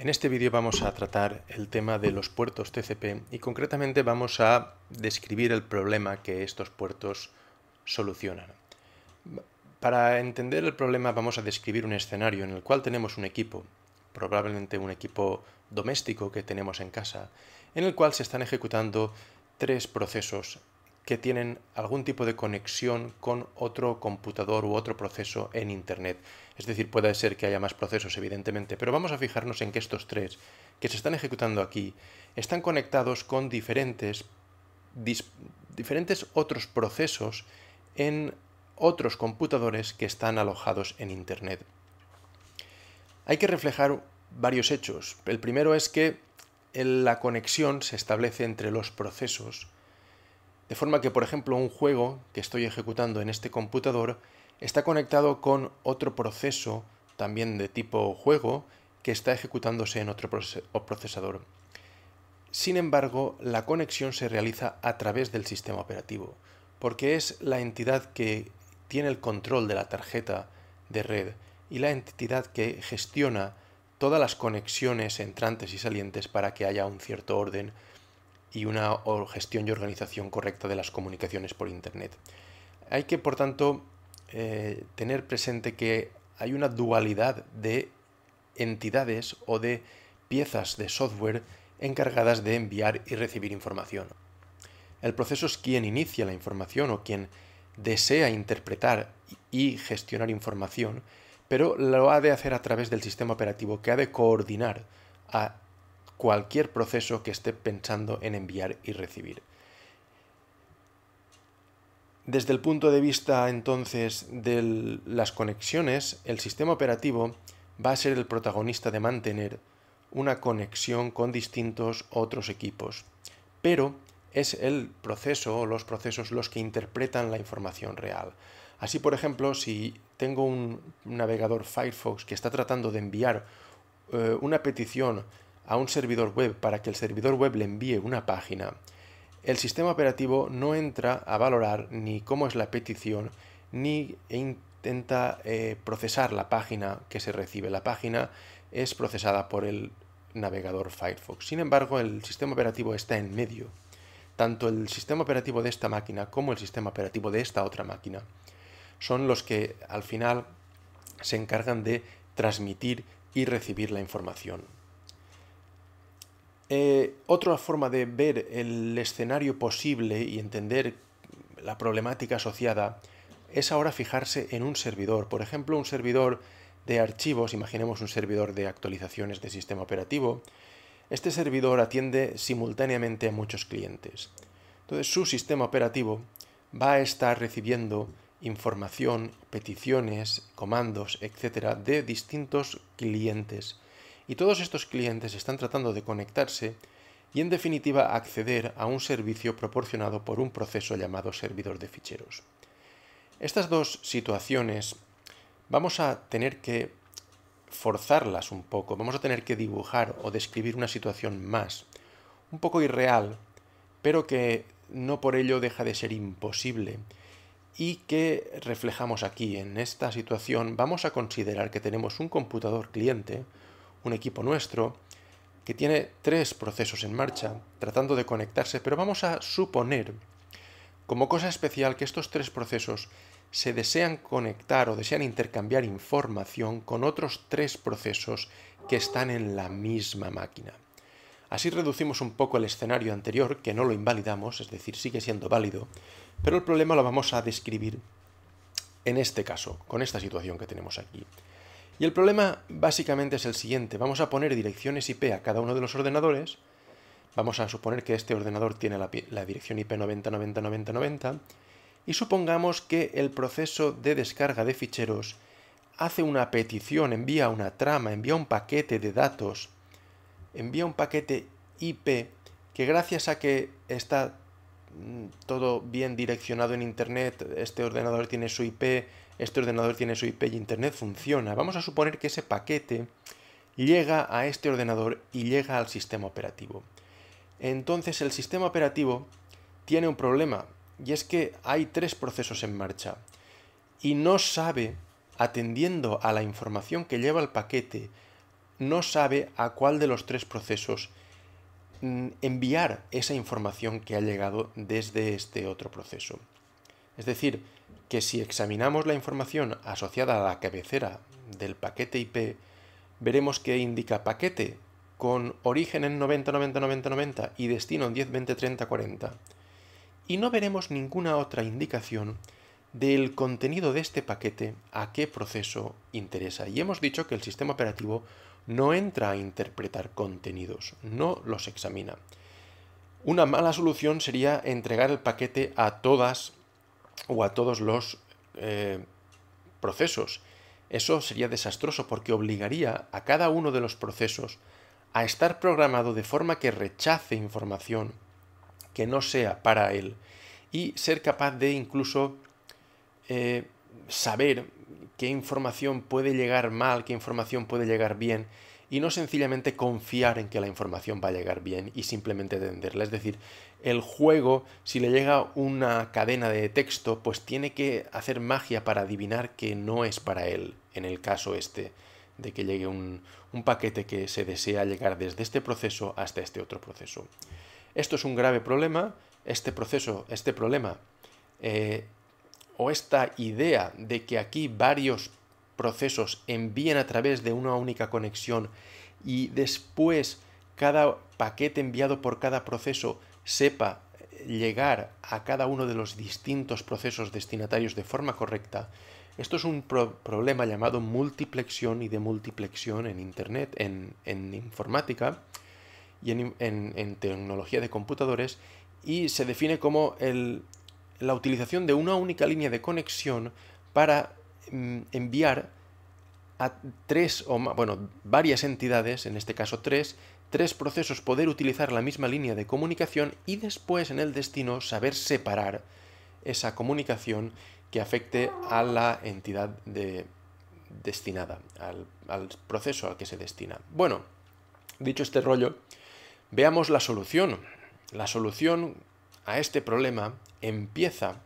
En este vídeo vamos a tratar el tema de los puertos TCP y concretamente vamos a describir el problema que estos puertos solucionan. Para entender el problema vamos a describir un escenario en el cual tenemos un equipo, probablemente un equipo doméstico que tenemos en casa, en el cual se están ejecutando tres procesos que tienen algún tipo de conexión con otro computador u otro proceso en Internet. Es decir, puede ser que haya más procesos, evidentemente, pero vamos a fijarnos en que estos tres que se están ejecutando aquí están conectados con diferentes, diferentes otros procesos en otros computadores que están alojados en Internet. Hay que reflejar varios hechos. El primero es que la conexión se establece entre los procesos, de forma que, por ejemplo, un juego que estoy ejecutando en este computador está conectado con otro proceso también de tipo juego que está ejecutándose en otro procesador. Sin embargo, la conexión se realiza a través del sistema operativo, porque es la entidad que tiene el control de la tarjeta de red y la entidad que gestiona todas las conexiones entrantes y salientes para que haya un cierto orden y una gestión y organización correcta de las comunicaciones por Internet. Hay que, por tanto, eh, tener presente que hay una dualidad de entidades o de piezas de software encargadas de enviar y recibir información. El proceso es quien inicia la información o quien desea interpretar y gestionar información, pero lo ha de hacer a través del sistema operativo que ha de coordinar a cualquier proceso que esté pensando en enviar y recibir. Desde el punto de vista entonces de las conexiones, el sistema operativo va a ser el protagonista de mantener una conexión con distintos otros equipos, pero es el proceso o los procesos los que interpretan la información real. Así, por ejemplo, si tengo un navegador Firefox que está tratando de enviar eh, una petición a un servidor web para que el servidor web le envíe una página, el sistema operativo no entra a valorar ni cómo es la petición, ni e intenta eh, procesar la página que se recibe. La página es procesada por el navegador Firefox. Sin embargo, el sistema operativo está en medio. Tanto el sistema operativo de esta máquina como el sistema operativo de esta otra máquina son los que al final se encargan de transmitir y recibir la información. Eh, otra forma de ver el escenario posible y entender la problemática asociada es ahora fijarse en un servidor. Por ejemplo, un servidor de archivos, imaginemos un servidor de actualizaciones de sistema operativo. Este servidor atiende simultáneamente a muchos clientes. Entonces su sistema operativo va a estar recibiendo información, peticiones, comandos, etcétera, de distintos clientes y todos estos clientes están tratando de conectarse y en definitiva acceder a un servicio proporcionado por un proceso llamado servidor de ficheros. Estas dos situaciones vamos a tener que forzarlas un poco, vamos a tener que dibujar o describir una situación más, un poco irreal, pero que no por ello deja de ser imposible y que reflejamos aquí en esta situación vamos a considerar que tenemos un computador cliente, un equipo nuestro, que tiene tres procesos en marcha, tratando de conectarse, pero vamos a suponer, como cosa especial, que estos tres procesos se desean conectar o desean intercambiar información con otros tres procesos que están en la misma máquina. Así reducimos un poco el escenario anterior, que no lo invalidamos, es decir, sigue siendo válido, pero el problema lo vamos a describir en este caso, con esta situación que tenemos aquí. Y el problema básicamente es el siguiente. Vamos a poner direcciones IP a cada uno de los ordenadores. Vamos a suponer que este ordenador tiene la, dirección IP 90 y supongamos que el proceso de descarga de ficheros hace una petición, envía una trama, envía un paquete de datos, envía un paquete IP que gracias a que está mm, todo bien direccionado en Internet, este ordenador tiene su IP, este ordenador tiene su IP y Internet funciona. Vamos a suponer que ese paquete llega a este ordenador y llega al sistema operativo. Entonces el sistema operativo tiene un problema y es que hay tres procesos en marcha y no sabe, atendiendo a la información que lleva el paquete, no sabe a cuál de los tres procesos mm, enviar esa información que ha llegado desde este otro proceso. Es decir, que si examinamos la información asociada a la cabecera del paquete IP, veremos que indica paquete con origen en 90, y destino en 10203040. Y no veremos ninguna otra indicación del contenido de este paquete a qué proceso interesa. Y hemos dicho que el sistema operativo no entra a interpretar contenidos, no los examina. Una mala solución sería entregar el paquete a todas o a todos los eh, procesos. Eso sería desastroso porque obligaría a cada uno de los procesos a estar programado de forma que rechace información que no sea para él y ser capaz de incluso eh, saber qué información puede llegar mal, qué información puede llegar bien y no sencillamente confiar en que la información va a llegar bien y simplemente entenderla Es decir, el juego, si le llega una cadena de texto, pues tiene que hacer magia para adivinar que no es para él, en el caso este de que llegue un, paquete que se desea llegar desde este proceso hasta este otro proceso. Esto es un grave problema, este proceso, este problema eh, o esta idea de que aquí varios procesos envíen a través de una única conexión y después cada paquete enviado por cada proceso sepa llegar a cada uno de los distintos procesos destinatarios de forma correcta, esto es un problema llamado multiplexión y de multiplexión en Internet, en, informática y en, tecnología de computadores, y se define como la utilización de una única línea de conexión para Mm, enviar a tres o más, bueno, varias entidades, en este caso tres, tres procesos poder utilizar la misma línea de comunicación y después en el destino saber separar esa comunicación que afecte a la entidad de, destinada, al, al proceso al que se destina. Bueno, dicho este rollo, veamos la solución. La solución a este problema empieza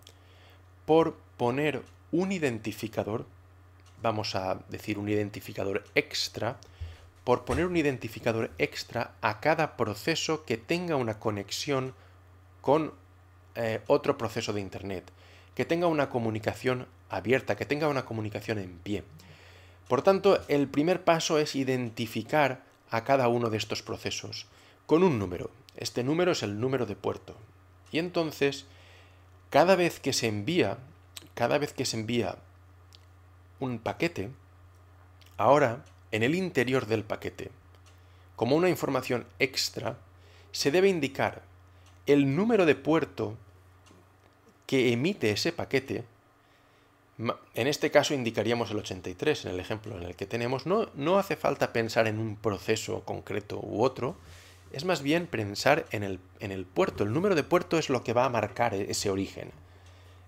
por poner un identificador, vamos a decir un identificador extra, por poner un identificador extra a cada proceso que tenga una conexión con eh, otro proceso de Internet, que tenga una comunicación abierta, que tenga una comunicación en pie. Por tanto, el primer paso es identificar a cada uno de estos procesos con un número. Este número es el número de puerto. Y entonces, cada vez que se envía cada vez que se envía un paquete, ahora en el interior del paquete, como una información extra, se debe indicar el número de puerto que emite ese paquete. En este caso indicaríamos el 83, en el ejemplo en el que tenemos. No, no hace falta pensar en un proceso concreto u otro, es más bien pensar en el, en el puerto. El número de puerto es lo que va a marcar e-, ese origen.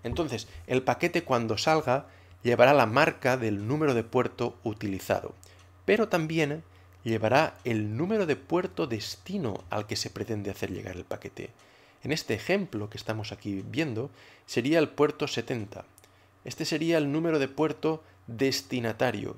Entonces, el paquete cuando salga llevará la marca del número de puerto utilizado, pero también llevará el número de puerto destino al que se pretende hacer llegar el paquete. En este ejemplo que estamos aquí viendo, sería el puerto 70. Este sería el número de puerto destinatario.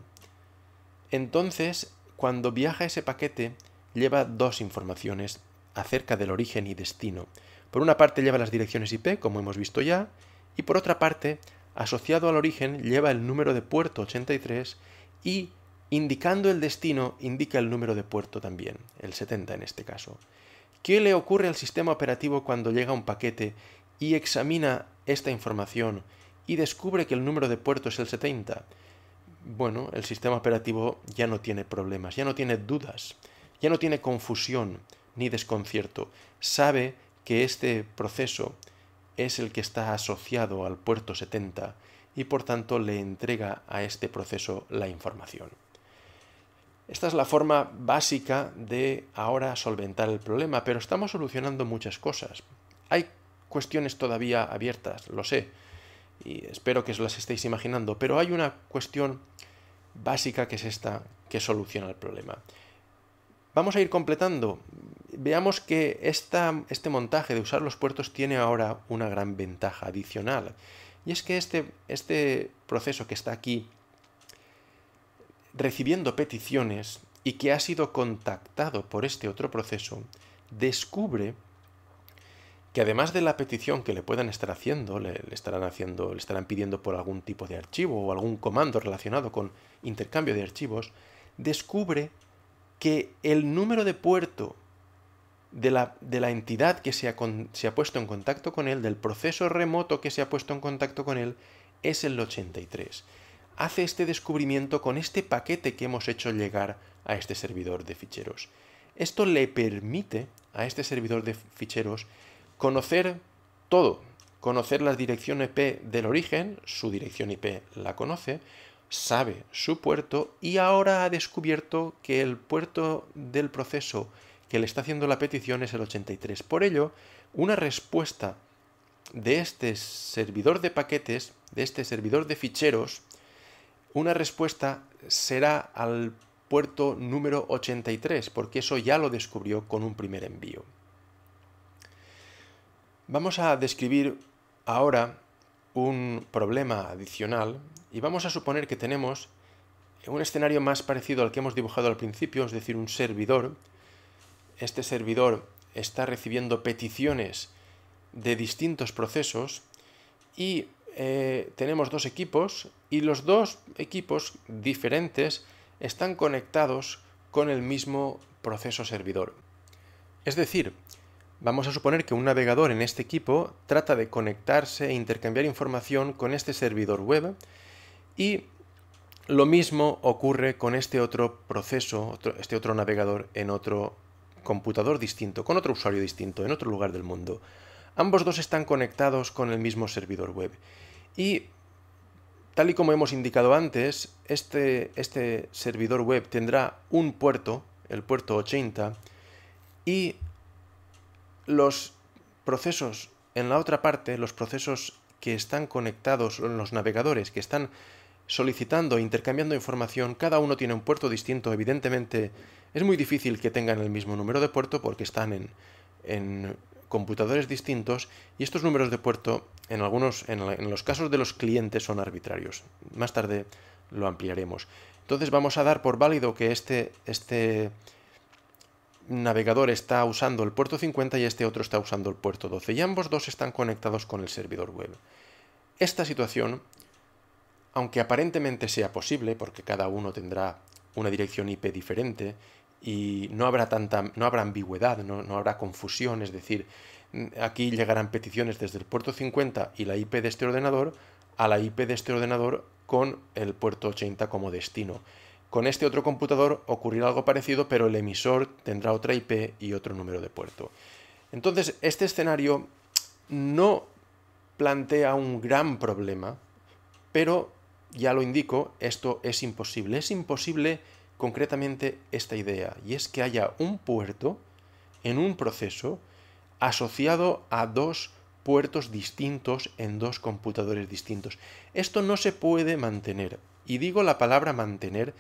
Entonces, cuando viaja ese paquete, lleva dos informaciones acerca del origen y destino. Por una parte lleva las direcciones IP, como hemos visto ya, y por otra parte, asociado al origen lleva el número de puerto 83 y indicando el destino indica el número de puerto también, el 70 en este caso. ¿Qué le ocurre al sistema operativo cuando llega un paquete y examina esta información y descubre que el número de puerto es el 70? Bueno, el sistema operativo ya no tiene problemas, ya no tiene dudas, ya no tiene confusión ni desconcierto. Sabe que este proceso es el que está asociado al puerto 70 y por tanto le entrega a este proceso la información. Esta es la forma básica de ahora solventar el problema, pero estamos solucionando muchas cosas. Hay cuestiones todavía abiertas, lo sé, y espero que os las estéis imaginando, pero hay una cuestión básica que es esta que soluciona el problema. Vamos a ir completando. Veamos que este montaje de usar los puertos tiene ahora una gran ventaja adicional. Y es que este, este proceso que está aquí recibiendo peticiones y que ha sido contactado por este otro proceso, descubre que además de la petición que le puedan estar haciendo, le, estarán haciendo, le estarán pidiendo por algún tipo de archivo o algún comando relacionado con intercambio de archivos, descubre que el número de puerto de la, entidad que se ha, se ha puesto en contacto con él, del proceso remoto que se ha puesto en contacto con él, es el 83. Hace este descubrimiento con este paquete que hemos hecho llegar a este servidor de ficheros. Esto le permite a este servidor de ficheros conocer todo, conocer la dirección IP del origen, su dirección IP la conoce, sabe su puerto y ahora ha descubierto que el puerto del proceso que le está haciendo la petición es el 83. Por ello, una respuesta de este servidor de paquetes, de este servidor de ficheros, una respuesta será al puerto número 83, porque eso ya lo descubrió con un primer envío. Vamos a describir ahora un problema adicional y vamos a suponer que tenemos un escenario más parecido al que hemos dibujado al principio, es decir, un servidor. Este servidor está recibiendo peticiones de distintos procesos y eh, tenemos dos equipos y los dos equipos diferentes están conectados con el mismo proceso servidor. Es decir, Vamos a suponer que un navegador en este equipo trata de conectarse e intercambiar información con este servidor web y lo mismo ocurre con este otro proceso, este otro navegador en otro computador distinto, con otro usuario distinto, en otro lugar del mundo. Ambos dos están conectados con el mismo servidor web. Y tal y como hemos indicado antes, este, este servidor web tendrá un puerto, el puerto 80, y los procesos en la otra parte, los procesos que están conectados, los navegadores que están solicitando e intercambiando información, cada uno tiene un puerto distinto, evidentemente es muy difícil que tengan el mismo número de puerto porque están en, computadores distintos y estos números de puerto en algunos en, en, los casos de los clientes son arbitrarios. Más tarde lo ampliaremos. Entonces vamos a dar por válido que este, este navegador está usando el puerto 50 y este otro está usando el puerto 12 y ambos dos están conectados con el servidor web. Esta situación, aunque aparentemente sea posible, porque cada uno tendrá una dirección IP diferente y no habrá tanta, no habrá ambigüedad, no, no habrá confusión, es decir, aquí llegarán peticiones desde el puerto 50 y la IP de este ordenador a la IP de este ordenador con el puerto 80 como destino. Con este otro computador ocurrirá algo parecido, pero el emisor tendrá otra IP y otro número de puerto. Entonces, este escenario no plantea un gran problema, pero ya lo indico, esto es imposible. Es imposible concretamente esta idea, y es que haya un puerto en un proceso asociado a dos puertos distintos en dos computadores distintos. Esto no se puede mantener. Y digo la palabra mantener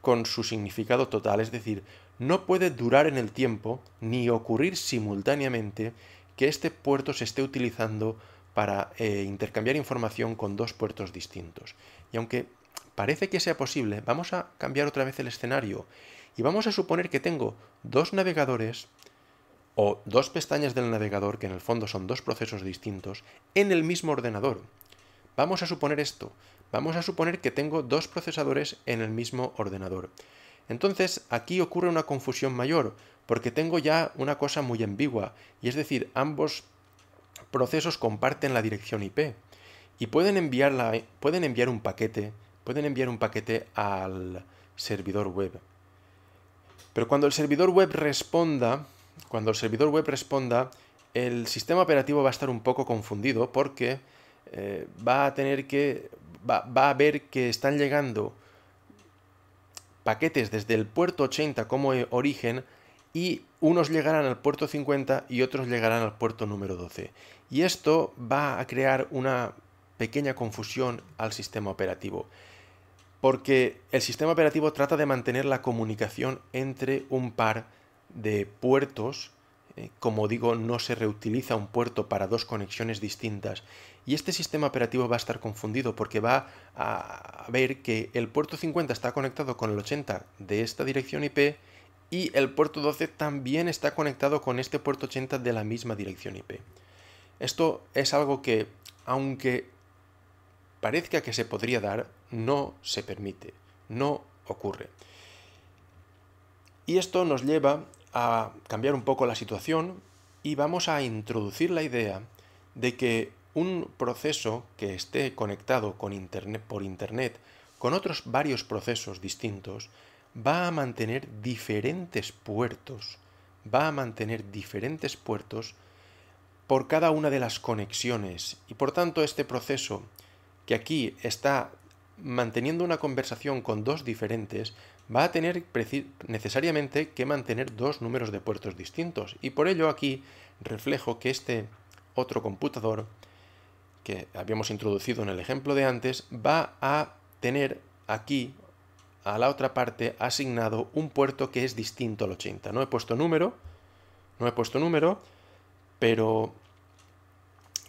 con su significado total, es decir, no puede durar en el tiempo ni ocurrir simultáneamente que este puerto se esté utilizando para eh, intercambiar información con dos puertos distintos. Y aunque parece que sea posible, vamos a cambiar otra vez el escenario y vamos a suponer que tengo dos navegadores o dos pestañas del navegador, que en el fondo son dos procesos distintos, en el mismo ordenador. Vamos a suponer esto. Vamos a suponer que tengo dos procesadores en el mismo ordenador. Entonces aquí ocurre una confusión mayor, porque tengo ya una cosa muy ambigua, y es decir, ambos procesos comparten la dirección IP y pueden enviar, pueden enviar un paquete, pueden enviar un paquete al servidor web. Pero cuando el servidor web responda, cuando el servidor web responda, el sistema operativo va a estar un poco confundido porque eh, va a tener que. Va, a ver que están llegando paquetes desde el puerto 80 como origen y unos llegarán al puerto 50 y otros llegarán al puerto número 12. Y esto va a crear una pequeña confusión al sistema operativo. Porque el sistema operativo trata de mantener la comunicación entre un par de puertos, eh, como digo, no se reutiliza un puerto para dos conexiones distintas. Y este sistema operativo va a estar confundido porque va a ver que el puerto 50 está conectado con el 80 de esta dirección IP y el puerto 12 también está conectado con este puerto 80 de la misma dirección IP. Esto es algo que, aunque parezca que se podría dar, no se permite, no ocurre. Y esto nos lleva a cambiar un poco la situación y vamos a introducir la idea de que un proceso que esté conectado con internet, por Internet con otros varios procesos distintos va a mantener diferentes puertos, va a mantener diferentes puertos por cada una de las conexiones y por tanto este proceso que aquí está manteniendo una conversación con dos diferentes va a tener necesariamente que mantener dos números de puertos distintos y por ello aquí reflejo que este otro computador que habíamos introducido en el ejemplo de antes va a tener aquí a la otra parte asignado un puerto que es distinto al 80. No he puesto número, no he puesto número, pero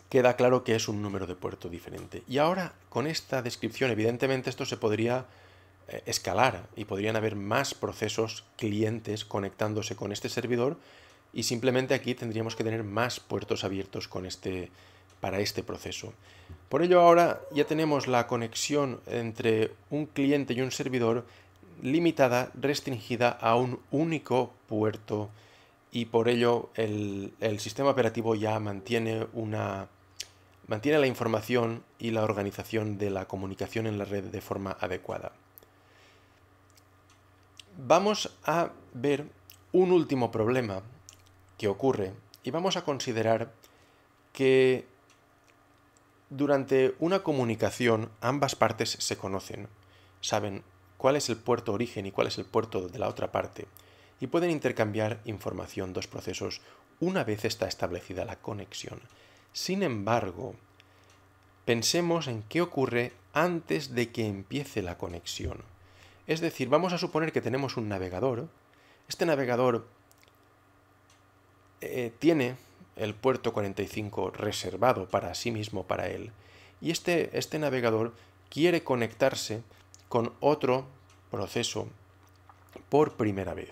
queda claro que es un número de puerto diferente. Y ahora con esta descripción evidentemente esto se podría eh, escalar y podrían haber más procesos clientes conectándose con este servidor y simplemente aquí tendríamos que tener más puertos abiertos con este, para este proceso. Por ello ahora ya tenemos la conexión entre un cliente y un servidor limitada, restringida a un único puerto y por ello el, sistema operativo ya mantiene una, mantiene la información y la organización de la comunicación en la red de forma adecuada. Vamos a ver un último problema que ocurre y vamos a considerar que durante una comunicación ambas partes se conocen, saben cuál es el puerto origen y cuál es el puerto de la otra parte, y pueden intercambiar información dos procesos una vez está establecida la conexión. Sin embargo, pensemos en qué ocurre antes de que empiece la conexión. Es decir, vamos a suponer que tenemos un navegador. Este navegador eh, tiene el puerto 45 reservado para sí mismo, para él. Y este, este navegador quiere conectarse con otro proceso por primera vez.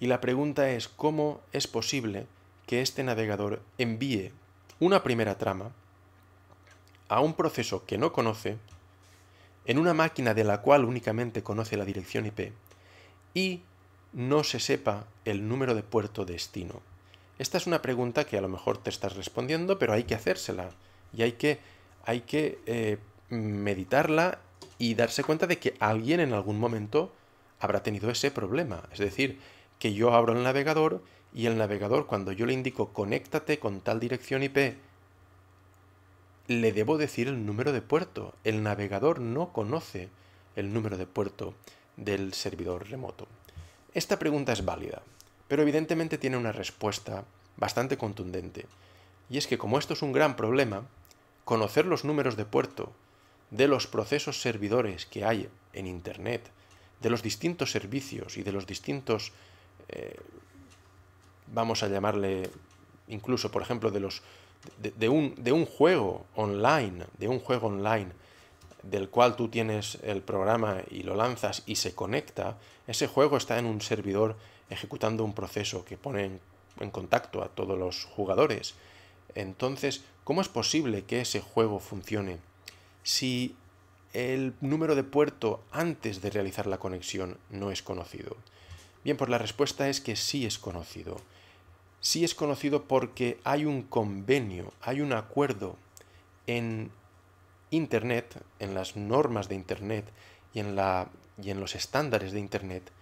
Y la pregunta es cómo es posible que este navegador envíe una primera trama a un proceso que no conoce en una máquina de la cual únicamente conoce la dirección IP y no se sepa el número de puerto destino. Esta es una pregunta que a lo mejor te estás respondiendo, pero hay que hacérsela y hay que, hay que eh, meditarla y darse cuenta de que alguien en algún momento habrá tenido ese problema. Es decir, que yo abro el navegador y el navegador cuando yo le indico conéctate con tal dirección IP le debo decir el número de puerto. El navegador no conoce el número de puerto del servidor remoto. Esta pregunta es válida, pero evidentemente tiene una respuesta bastante contundente. Y es que como esto es un gran problema, conocer los números de puerto de los procesos servidores que hay en Internet, de los distintos servicios y de los distintos, eh, vamos a llamarle, incluso por ejemplo, de los de, un, de un juego online, de un juego online del cual tú tienes el programa y lo lanzas y se conecta, ese juego está en un servidor ejecutando un proceso que pone en, en, contacto a todos los jugadores. Entonces, ¿cómo es posible que ese juego funcione si el número de puerto antes de realizar la conexión no es conocido? Bien, pues la respuesta es que sí es conocido sí es conocido porque hay un convenio, hay un acuerdo en Internet, en las normas de Internet y en, los estándares de Internet.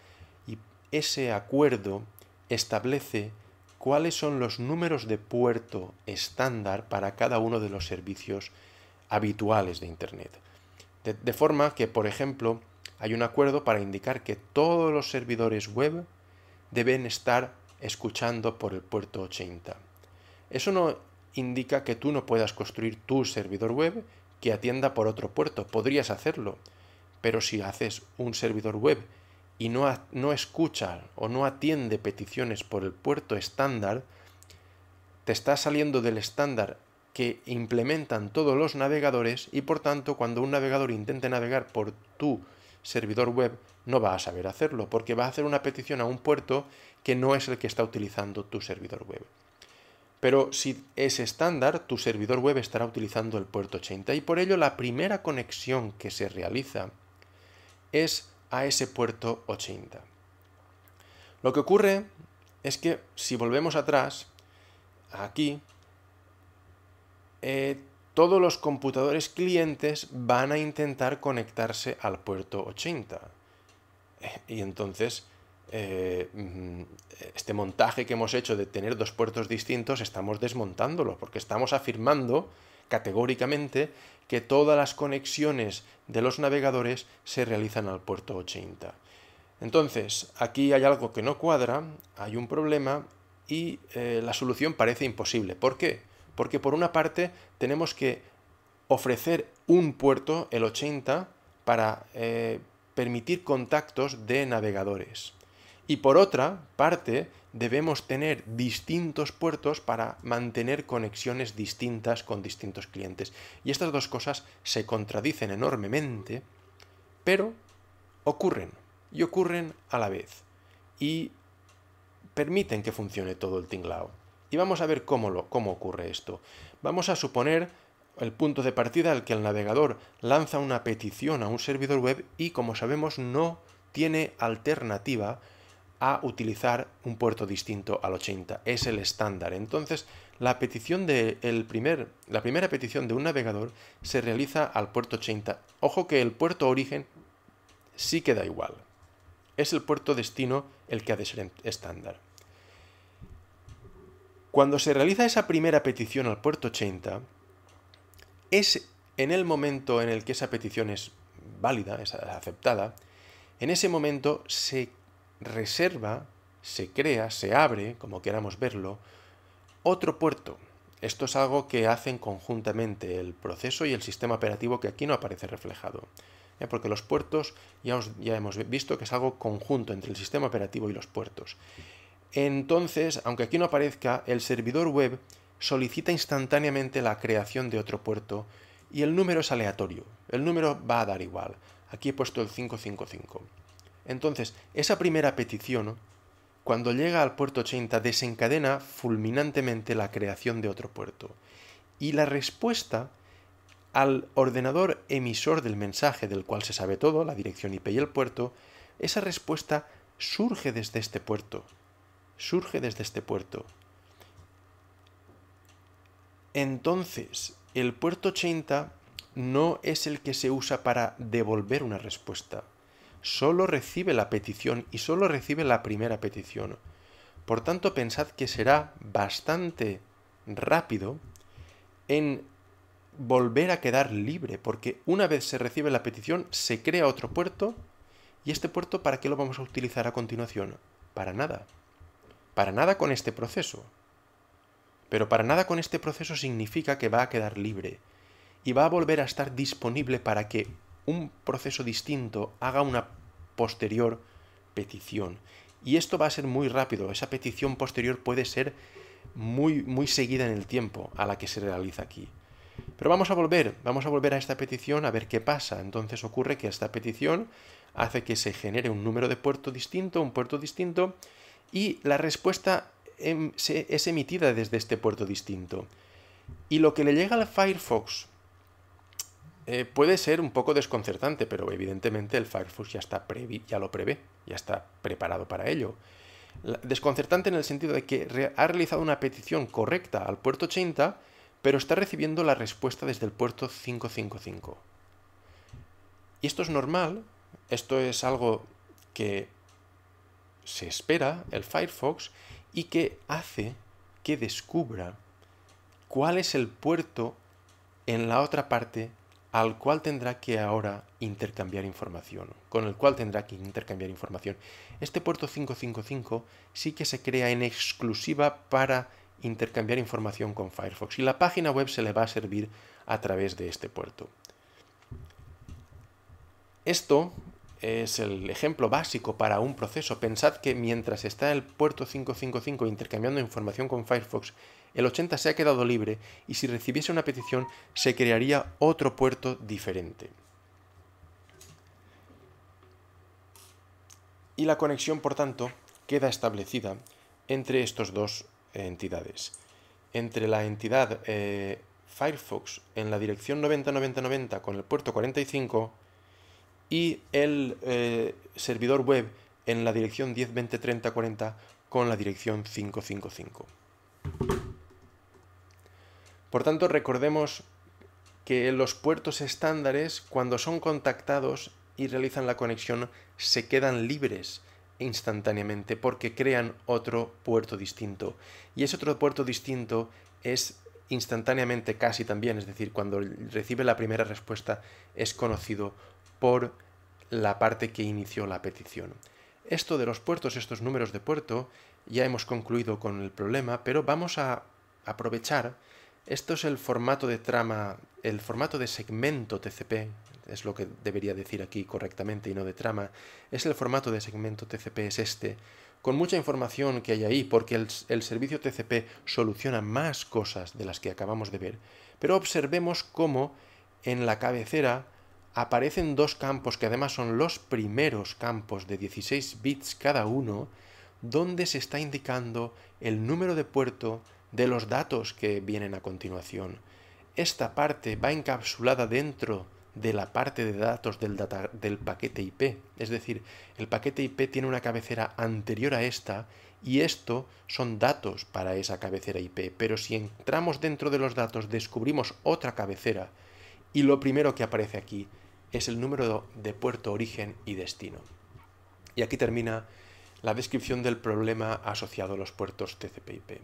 Y ese acuerdo establece cuáles son los números de puerto estándar para cada uno de los servicios habituales de Internet. De, de, forma que, por ejemplo, hay un acuerdo para indicar que todos los servidores web deben estar escuchando por el puerto 80. Eso no indica que tú no puedas construir tu servidor web que atienda por otro puerto. Podrías hacerlo, pero si haces un servidor web y no, no escucha o no atiende peticiones por el puerto estándar, te está saliendo del estándar que implementan todos los navegadores y por tanto cuando un navegador intente navegar por tu servidor web no va a saber hacerlo porque va a hacer una petición a un puerto que no es el que está utilizando tu servidor web. Pero si es estándar, tu servidor web estará utilizando el puerto 80 y por ello la primera conexión que se realiza es a ese puerto 80. Lo que ocurre es que si volvemos atrás, aquí, eh, todos los computadores clientes van a intentar conectarse al puerto 80. Eh, y entonces, eh, mm, este montaje que hemos hecho de tener dos puertos distintos, estamos desmontándolo, porque estamos afirmando categóricamente que todas las conexiones de los navegadores se realizan al puerto 80. Entonces, aquí hay algo que no cuadra, hay un problema y eh, la solución parece imposible. ¿Por qué? Porque por una parte tenemos que ofrecer un puerto, el 80, para eh, permitir contactos de navegadores. Y por otra parte, debemos tener distintos puertos para mantener conexiones distintas con distintos clientes. Y estas dos cosas se contradicen enormemente, pero ocurren y ocurren a la vez. Y permiten que funcione todo el tinglao. Y vamos a ver cómo, lo, cómo ocurre esto. Vamos a suponer el punto de partida al que el navegador lanza una petición a un servidor web y como sabemos no tiene alternativa a utilizar un puerto distinto al 80. Es el estándar. Entonces, la, petición primer, la primera petición de un navegador se realiza al puerto 80. Ojo que el puerto origen sí queda igual. Es el puerto destino el que ha de ser estándar. Cuando se realiza esa primera petición al puerto 80, es en el momento en el que esa petición es válida, es aceptada, en ese momento se reserva, se crea, se abre, como queramos verlo, otro puerto. Esto es algo que hacen conjuntamente el proceso y el sistema operativo que aquí no aparece reflejado. ¿eh? Porque los puertos ya hemos visto que es algo conjunto entre el sistema operativo y los puertos. Entonces, aunque aquí no aparezca, el servidor web solicita instantáneamente la creación de otro puerto y el número es aleatorio. El número va a dar igual. Aquí he puesto el 555. Entonces, esa primera petición, cuando llega al puerto 80, desencadena fulminantemente la creación de otro puerto. Y la respuesta al ordenador emisor del mensaje del cual se sabe todo, la dirección IP y el puerto, esa respuesta surge desde este puerto surge desde este puerto. Entonces, el puerto 80 no es el que se usa para devolver una respuesta. Solo recibe la petición y solo recibe la primera petición. Por tanto, pensad que será bastante rápido en volver a quedar libre, porque una vez se recibe la petición, se crea otro puerto, y este puerto, ¿para qué lo vamos a utilizar a continuación? Para nada. Para nada con este proceso. Pero para nada con este proceso significa que va a quedar libre y va a volver a estar disponible para que un proceso distinto haga una posterior petición. Y esto va a ser muy rápido, esa petición posterior puede ser muy, muy seguida en el tiempo a la que se realiza aquí. Pero vamos a volver, vamos a volver a esta petición a ver qué pasa. Entonces ocurre que esta petición hace que se genere un número de puerto distinto, un puerto distinto, y la respuesta em, es emitida desde este puerto distinto. Y lo que le llega al Firefox eh, puede ser un poco desconcertante, pero evidentemente el Firefox ya, está ya lo prevé, ya está preparado para ello. desconcertante en el sentido de que ha realizado una petición correcta al puerto 80, pero está recibiendo la respuesta desde el puerto 555. Y esto es normal, esto es algo que se espera, el Firefox, y que hace que descubra cuál es el puerto en la otra parte al cual tendrá que ahora intercambiar información, con el cual tendrá que intercambiar información. Este puerto 555 sí que se crea en exclusiva para intercambiar información con Firefox y la página web se le va a servir a través de este puerto. Esto es el ejemplo básico para un proceso. Pensad que mientras está el puerto 555 intercambiando información con Firefox, el 80 se ha quedado libre y si recibiese una petición se crearía otro puerto diferente. Y la conexión, por tanto, queda establecida entre estas dos entidades. Entre la entidad eh, Firefox en la dirección 909090 con el puerto 45 y el eh, servidor web en la dirección 10.20.30.40 con la dirección 555. Por tanto, recordemos que los puertos estándares, cuando son contactados y realizan la conexión, se quedan libres instantáneamente porque crean otro puerto distinto. Y ese otro puerto distinto es instantáneamente casi también, es decir, cuando recibe la primera respuesta es conocido por la parte que inició la petición. Esto de los puertos, estos números de puerto, ya hemos concluido con el problema, pero vamos a aprovechar. Esto es el formato de trama, el formato de segmento TCP, es lo que debería decir aquí correctamente y no de trama, es el formato de segmento TCP, es este, con mucha información que hay ahí, porque el, servicio TCP soluciona más cosas de las que acabamos de ver. Pero observemos cómo en la cabecera aparecen dos campos que además son los primeros campos de 16 bits cada uno, donde se está indicando el número de puerto de los datos que vienen a continuación. Esta parte va encapsulada dentro de la parte de datos del, paquete IP. Es decir, el paquete IP tiene una cabecera anterior a esta y esto son datos para esa cabecera IP. Pero si entramos dentro de los datos descubrimos otra cabecera y lo primero que aparece aquí es el número de puerto origen y destino. Y aquí termina la descripción del problema asociado a los puertos TCP/IP.